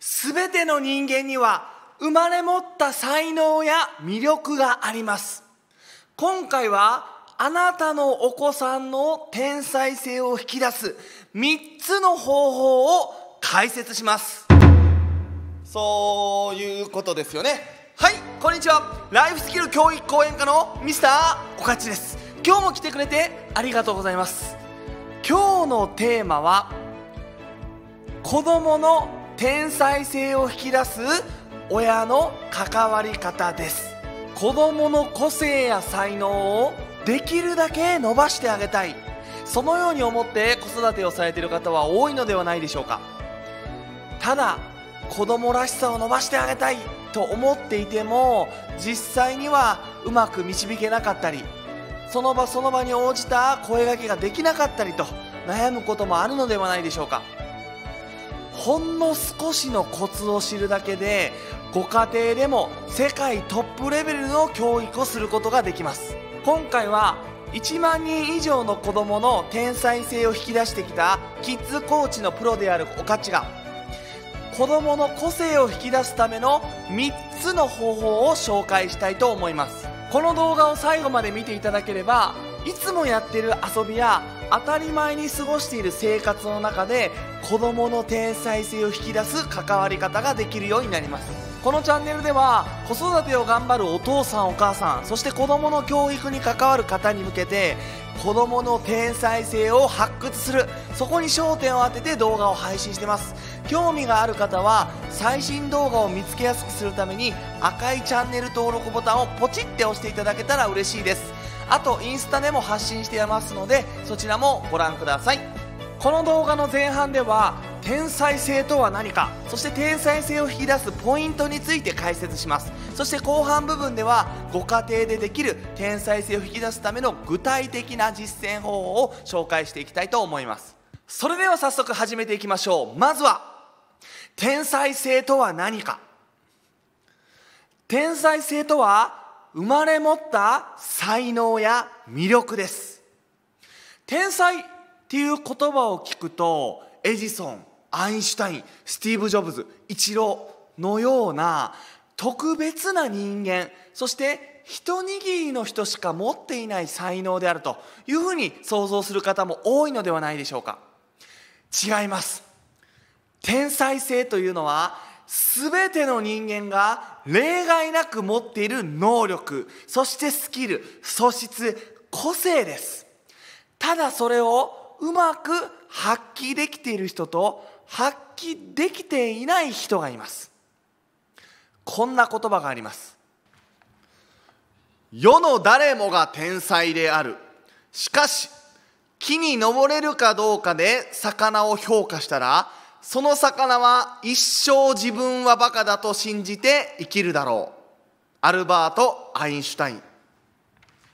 すべての人間には生まれ持った才能や魅力があります今回はあなたのお子さんの天才性を引き出す3つの方法を解説しますそういうことですよねはいこんにちはライフスキル教育講演家のミスターおかちです今日も来てくれてありがとうございます今日のテーマは子どもの天才性を引き出す親の関わり方です子どもの個性や才能をできるだけ伸ばしてあげたいそのように思って子育てをされている方は多いのではないでしょうかただ子供らしさを伸ばしてあげたいと思っていても実際にはうまく導けなかったりその場その場に応じた声がけができなかったりと悩むこともあるのではないでしょうかほんの少しのコツを知るだけでご家庭でも世界トップレベルの教育をすることができます今回は1万人以上の子どもの天才性を引き出してきたキッズコーチのプロであるおかちが子どもの個性を引き出すための3つの方法を紹介したいと思いますこの動画を最後まで見ていただければいつもやってる遊びや当たり前に過ごしている生活の中で子どもの天才性を引き出す関わり方ができるようになりますこのチャンネルでは子育てを頑張るお父さんお母さんそして子どもの教育に関わる方に向けて子どもの天才性を発掘するそこに焦点を当てて動画を配信してます興味がある方は最新動画を見つけやすくするために赤いチャンネル登録ボタンをポチって押していただけたら嬉しいですあとインスタでも発信していますのでそちらもご覧くださいこの動画の前半では天才性とは何かそして天才性を引き出すポイントについて解説しますそして後半部分ではご家庭でできる天才性を引き出すための具体的な実践方法を紹介していきたいと思いますそれでは早速始めていきましょうまずは天才性とは何か天才性とは生まれ持った才能や魅力です天才っていう言葉を聞くとエジソンアインシュタインスティーブ・ジョブズイチローのような特別な人間そして一握りの人しか持っていない才能であるというふうに想像する方も多いのではないでしょうか違います天才性というのはすべての人間が例外なく持っている能力そしてスキル素質個性ですただそれをうまく発揮できている人と発揮できていない人がいますこんな言葉があります世の誰もが天才であるしかし木に登れるかどうかで魚を評価したらその魚は一生自分はバカだと信じて生きるだろうアルバート・アインシュタイン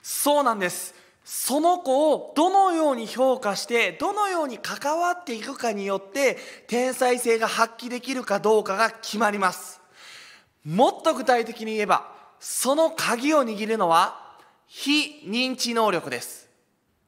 そうなんですその子をどのように評価してどのように関わっていくかによって天才性が発揮できるかどうかが決まりますもっと具体的に言えばその鍵を握るのは非認知能力です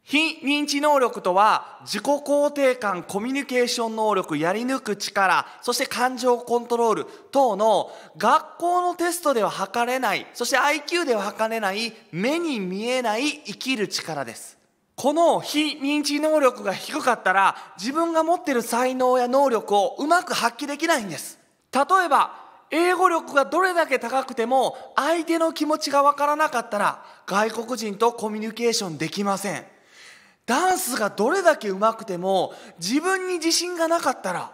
非認知能力とは自己肯定感、コミュニケーション能力、やり抜く力、そして感情コントロール等の学校のテストでは測れない、そして IQ では測れない目に見えない生きる力です。この非認知能力が低かったら自分が持っている才能や能力をうまく発揮できないんです。例えば英語力がどれだけ高くても相手の気持ちがわからなかったら外国人とコミュニケーションできません。ダンスがどれだけ上手くても自分に自信がなかったら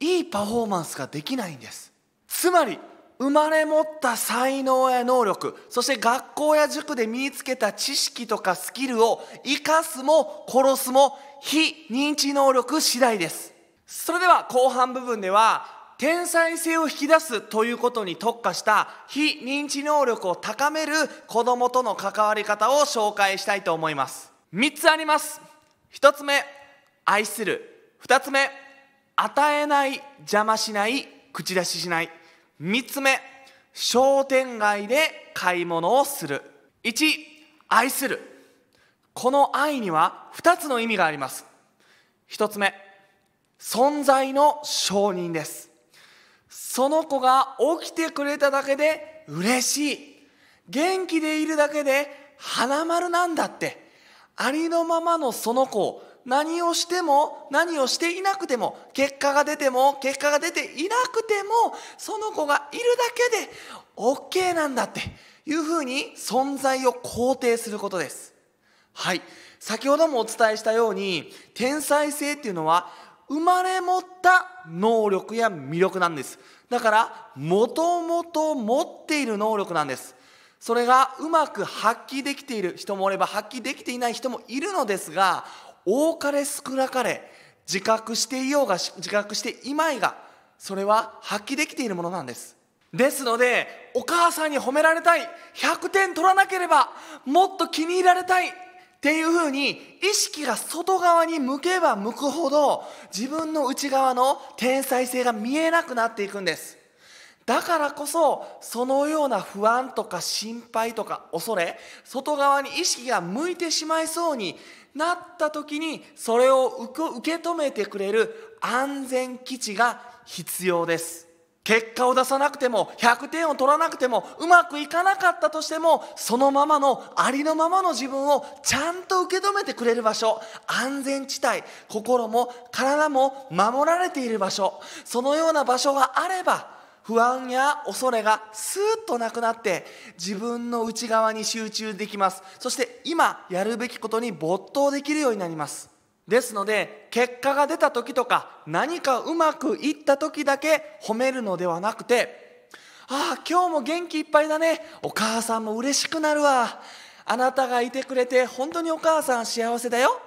いいパフォーマンスができないんですつまり生まれ持った才能や能力そして学校や塾で身につけた知識とかスキルを生かすも殺すも非認知能力次第ですそれでは後半部分では天才性を引き出すということに特化した非認知能力を高める子供との関わり方を紹介したいと思います3つあります1つ目愛する2つ目与えない邪魔しない口出ししない3つ目商店街で買い物をする1愛するこの愛には2つの意味があります1つ目存在の承認ですその子が起きてくれただけで嬉しい元気でいるだけで花丸なんだってありのままのその子を何をしても何をしていなくても結果が出ても結果が出ていなくてもその子がいるだけで OK なんだっていうふうに存在を肯定することです。はい。先ほどもお伝えしたように天才性っていうのは生まれ持った能力や魅力なんです。だからもともと持っている能力なんです。それがうまく発揮できている人もおれば発揮できていない人もいるのですが多かれ少なかれ自覚していようが自覚していまいがそれは発揮できているものなんですですのでお母さんに褒められたい100点取らなければもっと気に入られたいっていうふうに意識が外側に向けば向くほど自分の内側の天才性が見えなくなっていくんですだからこそそのような不安とか心配とか恐れ外側に意識が向いてしまいそうになった時にそれを受け止めてくれる安全基地が必要です結果を出さなくても100点を取らなくてもうまくいかなかったとしてもそのままのありのままの自分をちゃんと受け止めてくれる場所安全地帯心も体も守られている場所そのような場所があれば不安や恐れがスーッとなくなって自分の内側に集中できますそして今やるべきことに没頭できるようになりますですので結果が出た時とか何かうまくいった時だけ褒めるのではなくて「ああ今日も元気いっぱいだねお母さんも嬉しくなるわあなたがいてくれて本当にお母さん幸せだよ」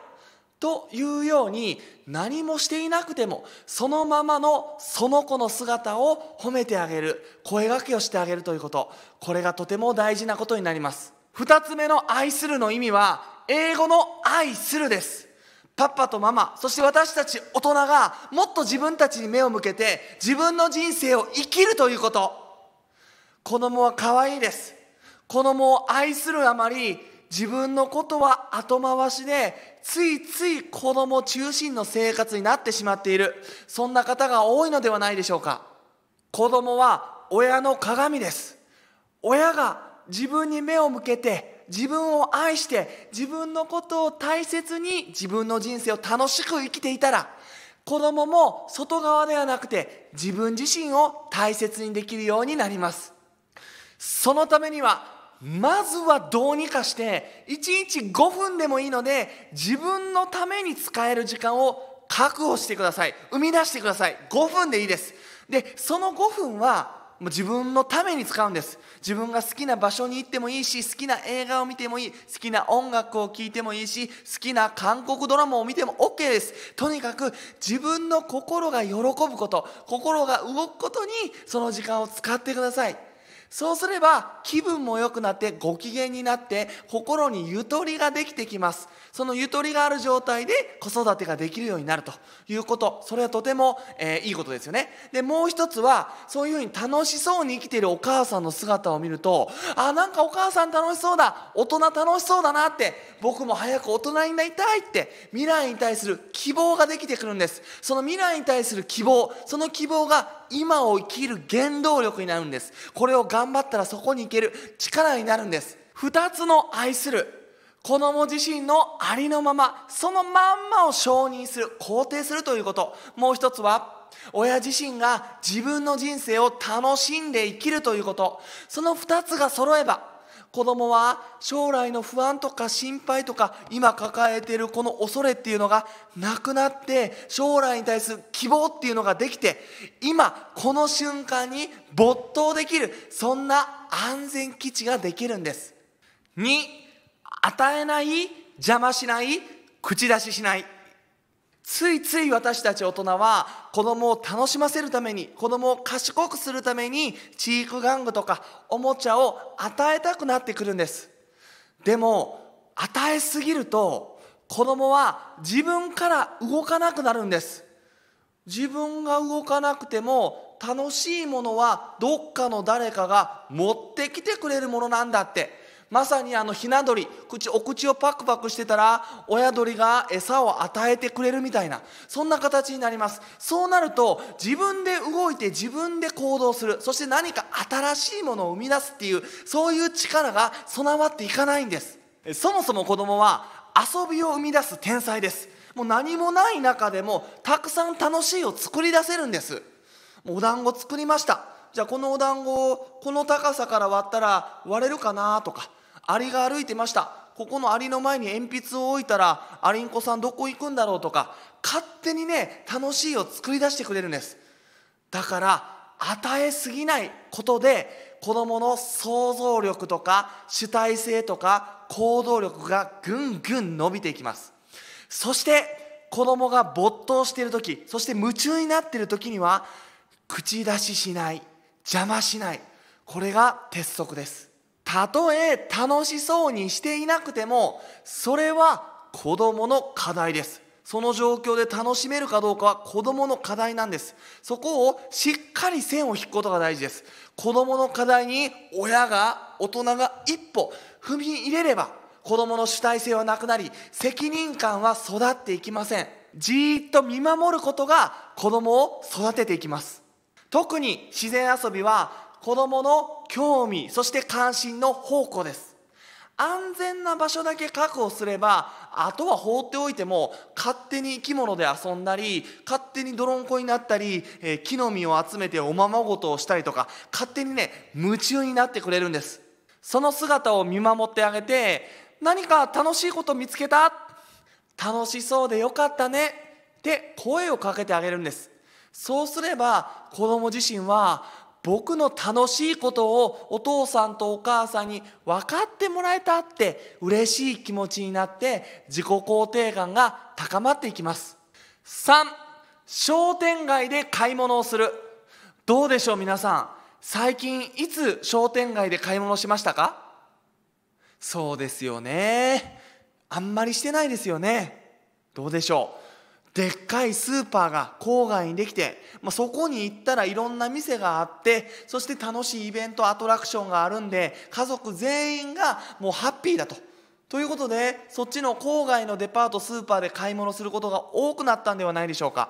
というように何もしていなくてもそのままのその子の姿を褒めてあげる声がけをしてあげるということこれがとても大事なことになります二つ目の「愛する」の意味は英語の「愛する」ですパパとママそして私たち大人がもっと自分たちに目を向けて自分の人生を生きるということ子供は可愛いです子供を愛するあまり自分のことは後回しでついつい子供中心の生活になってしまっているそんな方が多いのではないでしょうか子供は親の鏡です親が自分に目を向けて自分を愛して自分のことを大切に自分の人生を楽しく生きていたら子供も外側ではなくて自分自身を大切にできるようになりますそのためにはまずはどうにかして1日5分でもいいので自分のために使える時間を確保してください生み出してください5分でいいですでその5分はもう自分のために使うんです自分が好きな場所に行ってもいいし好きな映画を見てもいい好きな音楽を聴いてもいいし好きな韓国ドラマを見ても OK ですとにかく自分の心が喜ぶこと心が動くことにその時間を使ってくださいそうすれば気分も良くなってご機嫌になって心にゆとりができてきますそのゆとりがある状態で子育てができるようになるということそれはとても、えー、いいことですよねでもう一つはそういうふうに楽しそうに生きているお母さんの姿を見るとあなんかお母さん楽しそうだ大人楽しそうだなって僕も早く大人になりたいって未来に対する希望ができてくるんですその未来に対する希望その希望が今を生きる原動力になるんですこれを頑張ったらそこに行ける力になるんです2つの愛する子供自身のありのままそのまんまを承認する肯定するということもう一つは親自身が自分の人生を楽しんで生きるということその2つが揃えば子供は将来の不安とか心配とか今抱えているこの恐れっていうのがなくなって将来に対する希望っていうのができて今この瞬間に没頭できるそんな安全基地ができるんです2与えない邪魔しない口出ししないついつい私たち大人は子供を楽しませるために子供を賢くするために知育玩具とかおもちゃを与えたくなってくるんですでも与えすぎると子供は自分から動かなくなるんです自分が動かなくても楽しいものはどっかの誰かが持ってきてくれるものなんだってまさにあのひな鳥口お口をパクパクしてたら親鳥が餌を与えてくれるみたいなそんな形になりますそうなると自分で動いて自分で行動するそして何か新しいものを生み出すっていうそういう力が備わっていかないんですそもそも子供は遊びを生み出す天才ですもう何もない中でもたくさん楽しいを作り出せるんですお団子作りましたじゃあこのお団子をこの高さから割ったら割れるかなとかアリが歩いてましたここのアリの前に鉛筆を置いたらアリンコさんどこ行くんだろうとか勝手にね楽しいを作り出してくれるんですだから与えすぎないことで子どもの想像力とか主体性とか行動力がぐんぐん伸びていきますそして子どもが没頭している時そして夢中になっている時には口出ししない邪魔しないこれが鉄則ですたとえ楽しそうにしていなくてもそれは子どもの課題ですその状況で楽しめるかどうかは子どもの課題なんですそこをしっかり線を引くことが大事です子どもの課題に親が大人が一歩踏み入れれば子どもの主体性はなくなり責任感は育っていきませんじーっと見守ることが子どもを育てていきます特に自然遊びは子どもの興味そして関心の宝庫です安全な場所だけ確保すればあとは放っておいても勝手に生き物で遊んだり勝手に泥んこになったり、えー、木の実を集めておままごとをしたりとか勝手にね夢中になってくれるんですその姿を見守ってあげて何か楽しいこと見つけた楽しそうでよかったねって声をかけてあげるんですそうすれば子供自身は僕の楽しいことをお父さんとお母さんに分かってもらえたって嬉しい気持ちになって自己肯定感が高まっていきます。3、商店街で買い物をする。どうでしょう皆さん。最近いつ商店街で買い物しましたかそうですよね。あんまりしてないですよね。どうでしょうでっかいスーパーが郊外にできて、まあ、そこに行ったらいろんな店があってそして楽しいイベントアトラクションがあるんで家族全員がもうハッピーだと。ということでそっちの郊外のデパートスーパーで買い物することが多くなったんではないでしょうか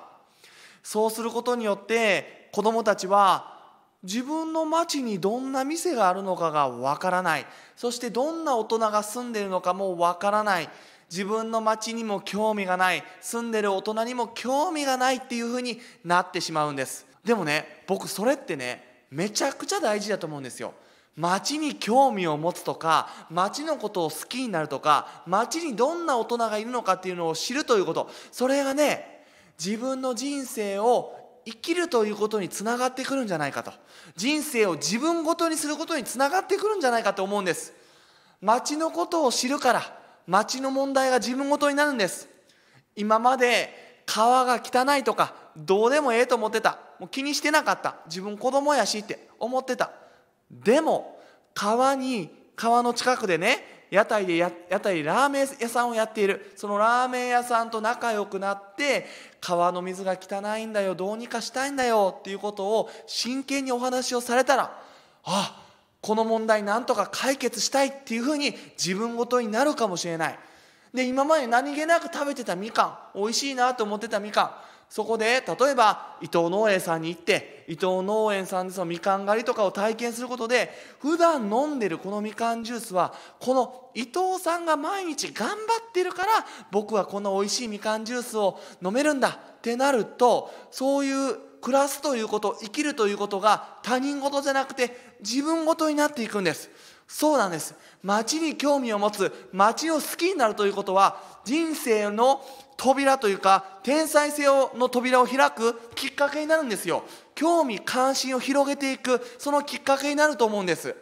そうすることによって子どもたちは自分の町にどんな店があるのかがわからないそしてどんな大人が住んでいるのかもわからない自分の町にも興味がない住んでる大人にも興味がないっていう風になってしまうんですでもね僕それってねめちゃくちゃ大事だと思うんですよ町に興味を持つとか町のことを好きになるとか町にどんな大人がいるのかっていうのを知るということそれがね自分の人生を生きるということにつながってくるんじゃないかと人生を自分ごとにすることにつながってくるんじゃないかと思うんです町のことを知るから町の問題が自分ごとになるんです今まで川が汚いとかどうでもええと思ってたもう気にしてなかった自分子供やしって思ってたでも川に川の近くでね屋台でや屋台ラーメン屋さんをやっているそのラーメン屋さんと仲良くなって川の水が汚いんだよどうにかしたいんだよっていうことを真剣にお話をされたらあこの問題なんとか解決したいっていうふうに自分ごとになるかもしれないで今まで何気なく食べてたみかん美味しいなと思ってたみかんそこで例えば伊藤農園さんに行って伊藤農園さんでそのみかん狩りとかを体験することで普段飲んでるこのみかんジュースはこの伊藤さんが毎日頑張ってるから僕はこの美味しいみかんジュースを飲めるんだってなるとそういう暮らすということ生きるということが他人事じゃなくて自分ごとになっていくんですそうなんです町に興味を持つ町を好きになるということは人生の扉というか天才性の扉を開くきっかけになるんですよ興味関心を広げていくそのきっかけになると思うんです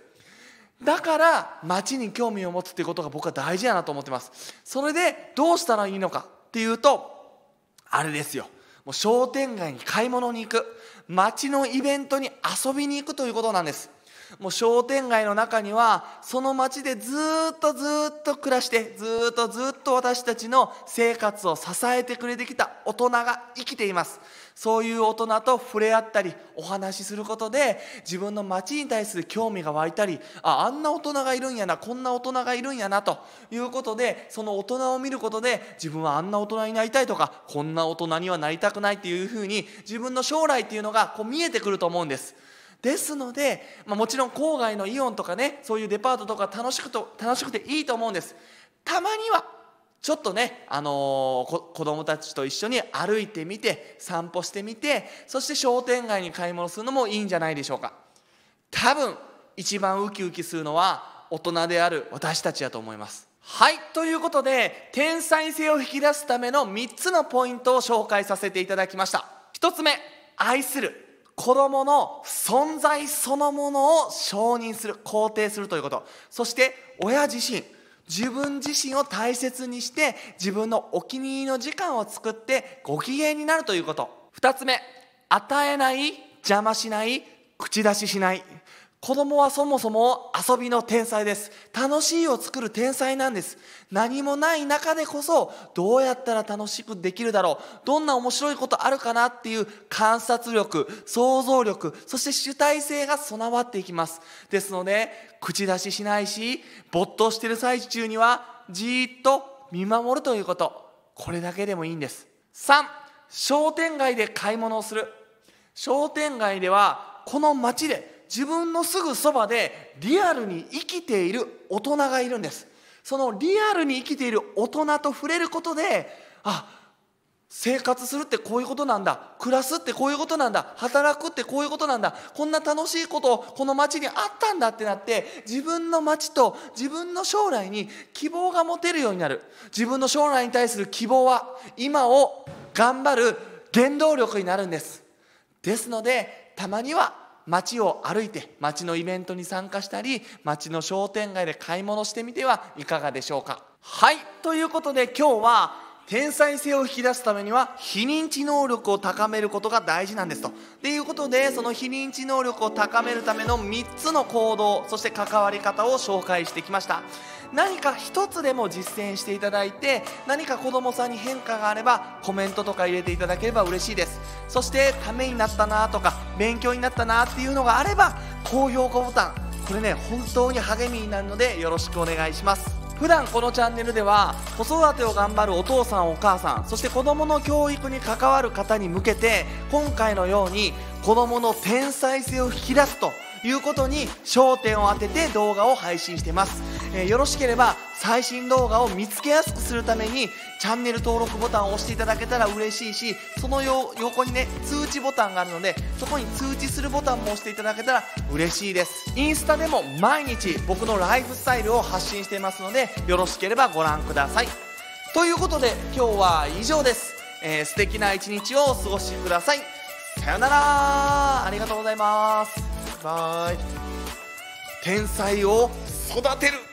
だから町に興味を持つっていうことが僕は大事やなと思ってますそれでどうしたらいいのかっていうとあれですよもう商店街に買い物に行く町のイベントに遊びに行くということなんですもう商店街の中にはその町でずっとずっと暮らしてずっとずっと私たちの生活を支えてくれてきた大人が生きていますそういう大人と触れ合ったりお話しすることで自分の町に対する興味が湧いたりああんな大人がいるんやなこんな大人がいるんやなということでその大人を見ることで自分はあんな大人になりたいとかこんな大人にはなりたくないっていうふうに自分の将来っていうのがこう見えてくると思うんです。ですので、まあ、もちろん郊外のイオンとかねそういうデパートとか楽しくと楽しくていいと思うんですたまにはちょっとね、あのー、子供たちと一緒に歩いてみて散歩してみてそして商店街に買い物するのもいいんじゃないでしょうか多分一番ウキウキするのは大人である私たちだと思いますはいということで天才性を引き出すための3つのポイントを紹介させていただきました1つ目愛する子供の存在そのものを承認する肯定するということそして親自身自分自身を大切にして自分のお気に入りの時間を作ってご機嫌になるということ2つ目与えない邪魔しない口出ししない子供はそもそも遊びの天才です楽しいを作る天才なんです何もない中でこそどうやったら楽しくできるだろうどんな面白いことあるかなっていう観察力想像力そして主体性が備わっていきますですので口出ししないし没頭してる最中にはじーっと見守るということこれだけでもいいんです3商店街で買い物をする商店街ではこの街で自分のすぐそばでリアルに生きている大人がいるんですそのリアルに生きている大人と触れることであ生活するってこういうことなんだ暮らすってこういうことなんだ働くってこういうことなんだこんな楽しいことこの町にあったんだってなって自分の町と自分の将来に希望が持てるようになる自分の将来に対する希望は今を頑張る原動力になるんですですのでたまには街を歩いて街のイベントに参加したり街の商店街で買い物してみてはいかがでしょうかはいということで今日は天才性を引き出すためには非認知能力を高めることが大事なんですと。っていうことでその非認知能力を高めるための3つの行動そして関わり方を紹介してきました。何か一つでも実践していただいて何か子どもさんに変化があればコメントとか入れていただければ嬉しいですそしてためになったなとか勉強になったなっていうのがあれば高評価ボタンこれね本当に励みになるのでよろしくお願いします普段このチャンネルでは子育てを頑張るお父さんお母さんそして子どもの教育に関わる方に向けて今回のように子どもの天才性を引き出すということに焦点を当てて動画を配信してますえー、よろしければ最新動画を見つけやすくするためにチャンネル登録ボタンを押していただけたら嬉しいしその横にね通知ボタンがあるのでそこに通知するボタンも押していただけたら嬉しいですインスタでも毎日僕のライフスタイルを発信していますのでよろしければご覧くださいということで今日は以上です、えー、素敵な一日をお過ごしくださいさよならありがとうございますバイ天才を育てる